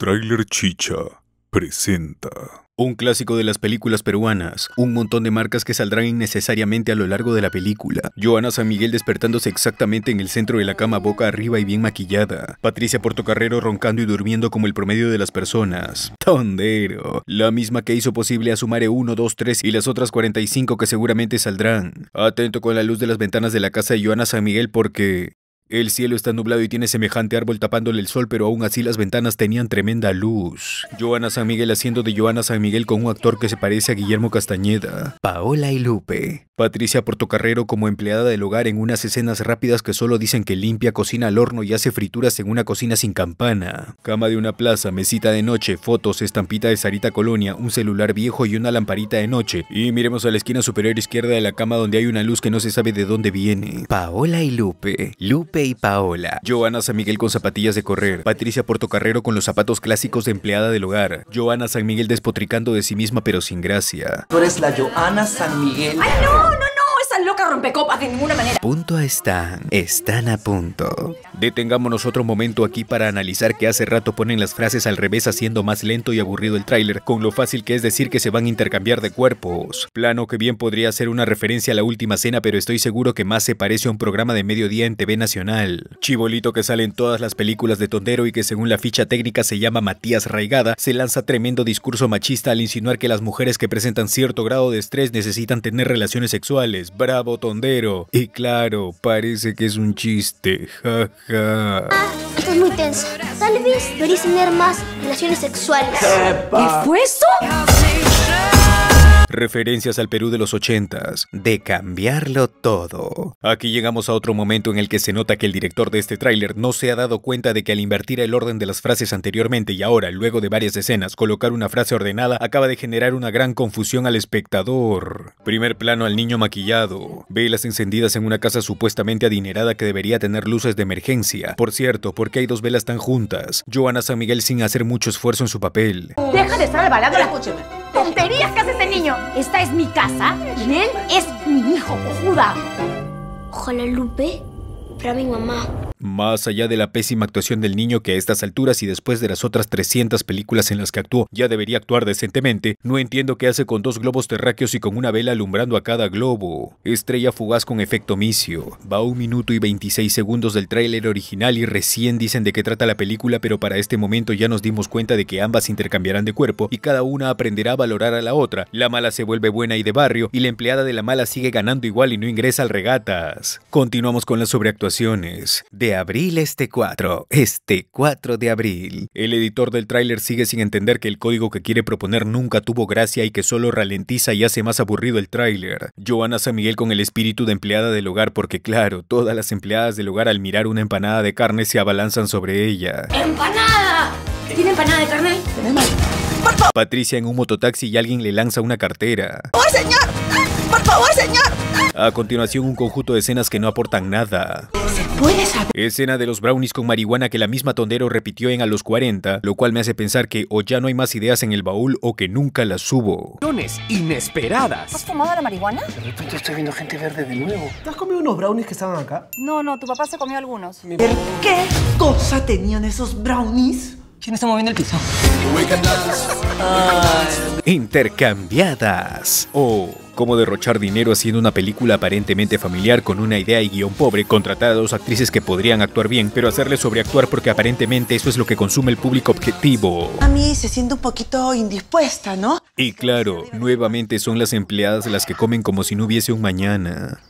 Trailer Chicha presenta. Un clásico de las películas peruanas, un montón de marcas que saldrán innecesariamente a lo largo de la película. Joana San Miguel despertándose exactamente en el centro de la cama boca arriba y bien maquillada. Patricia Portocarrero roncando y durmiendo como el promedio de las personas. Tondero. La misma que hizo posible a Sumare 1, 2, 3 y las otras 45 que seguramente saldrán. Atento con la luz de las ventanas de la casa de Joana San Miguel porque... El cielo está nublado y tiene semejante árbol tapándole el sol, pero aún así las ventanas tenían tremenda luz. Joana San Miguel haciendo de Joana San Miguel con un actor que se parece a Guillermo Castañeda. Paola y Lupe. Patricia Portocarrero como empleada del hogar en unas escenas rápidas que solo dicen que limpia, cocina al horno y hace frituras en una cocina sin campana. Cama de una plaza, mesita de noche, fotos, estampita de Sarita Colonia, un celular viejo y una lamparita de noche. Y miremos a la esquina superior izquierda de la cama donde hay una luz que no se sabe de dónde viene. Paola y Lupe. Lupe y Paola. Joana San Miguel con zapatillas de correr. Patricia Portocarrero con los zapatos clásicos de empleada del hogar. Joana San Miguel despotricando de sí misma pero sin gracia. Tú eres la Joana San Miguel. ¡Ay, no! rompecopas de ninguna manera. Punto están, están a punto. Detengámonos otro momento aquí para analizar que hace rato ponen las frases al revés haciendo más lento y aburrido el tráiler, con lo fácil que es decir que se van a intercambiar de cuerpos. Plano que bien podría ser una referencia a la última cena, pero estoy seguro que más se parece a un programa de mediodía en TV Nacional. Chibolito que sale en todas las películas de Tondero y que según la ficha técnica se llama Matías Raigada, se lanza tremendo discurso machista al insinuar que las mujeres que presentan cierto grado de estrés necesitan tener relaciones sexuales. Bravo Tondero. Y claro, parece que es un chiste, jaja. Ah, esto es muy tensa Tal vez deberías tener más relaciones sexuales. ¿Qué fue eso? referencias al Perú de los ochentas, de cambiarlo todo. Aquí llegamos a otro momento en el que se nota que el director de este tráiler no se ha dado cuenta de que al invertir el orden de las frases anteriormente y ahora, luego de varias escenas, colocar una frase ordenada acaba de generar una gran confusión al espectador. Primer plano al niño maquillado, velas encendidas en una casa supuestamente adinerada que debería tener luces de emergencia. Por cierto, ¿por qué hay dos velas tan juntas? Joana San Miguel sin hacer mucho esfuerzo en su papel. Deja de estar balando la... Escúcheme tonterías que hace ese niño? Esta es mi casa y él es mi hijo, ¡Juda! Ojalá Lupe para mi mamá. Más allá de la pésima actuación del niño que a estas alturas y después de las otras 300 películas en las que actuó ya debería actuar decentemente, no entiendo qué hace con dos globos terráqueos y con una vela alumbrando a cada globo. Estrella fugaz con efecto misio. Va un minuto y 26 segundos del tráiler original y recién dicen de qué trata la película, pero para este momento ya nos dimos cuenta de que ambas intercambiarán de cuerpo y cada una aprenderá a valorar a la otra. La mala se vuelve buena y de barrio y la empleada de la mala sigue ganando igual y no ingresa al regatas. Continuamos con las sobreactuaciones abril este 4, este 4 de abril. El editor del tráiler sigue sin entender que el código que quiere proponer nunca tuvo gracia y que solo ralentiza y hace más aburrido el tráiler. Joana San Miguel con el espíritu de empleada del hogar porque claro, todas las empleadas del hogar al mirar una empanada de carne se abalanzan sobre ella. ¡Empanada! ¿Tiene empanada de carne? Patricia en un mototaxi y alguien le lanza una cartera. señor! ¡Por favor, señor! A continuación, un conjunto de escenas que no aportan nada puedes Escena de los brownies con marihuana que la misma Tondero repitió en A los 40, lo cual me hace pensar que o ya no hay más ideas en el baúl o que nunca las subo. inesperadas. ¿Has fumado la marihuana? De repente estoy viendo gente verde de nuevo. ¿Te has comido unos brownies que estaban acá? No, no, tu papá se comió algunos. qué cosa tenían esos brownies? ¿Quién está moviendo el piso? Ay, intercambiadas o cómo derrochar dinero haciendo una película aparentemente familiar con una idea y guión pobre, contratar a dos actrices que podrían actuar bien, pero hacerles sobreactuar porque aparentemente eso es lo que consume el público objetivo. A mí se siente un poquito indispuesta, ¿no? Y claro, nuevamente son las empleadas las que comen como si no hubiese un mañana.